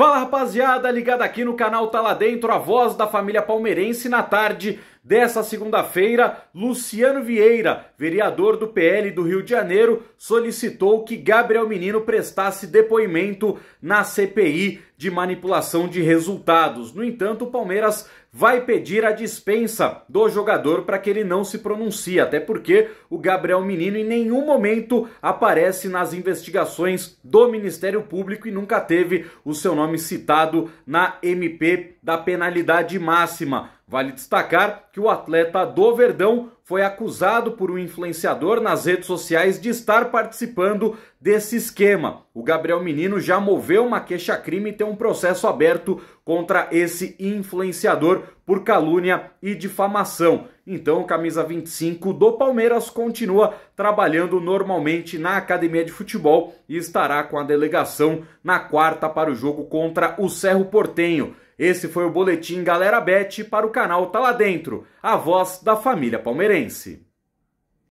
Fala rapaziada, ligada aqui no canal Tá Lá Dentro, a voz da família palmeirense na tarde dessa segunda-feira, Luciano Vieira, vereador do PL do Rio de Janeiro, solicitou que Gabriel Menino prestasse depoimento na CPI de manipulação de resultados. No entanto, o Palmeiras vai pedir a dispensa do jogador para que ele não se pronuncie, até porque o Gabriel Menino em nenhum momento aparece nas investigações do Ministério Público e nunca teve o seu nome citado na MP da penalidade máxima. Vale destacar que o atleta do Verdão foi acusado por um influenciador nas redes sociais de estar participando desse esquema. O Gabriel Menino já moveu uma queixa-crime e tem um processo aberto contra esse influenciador por calúnia e difamação. Então, o camisa 25 do Palmeiras continua trabalhando normalmente na academia de futebol e estará com a delegação na quarta para o jogo contra o Cerro Portenho. Esse foi o boletim Galera Bet para o canal Tá Lá Dentro, a voz da família palmeirense pense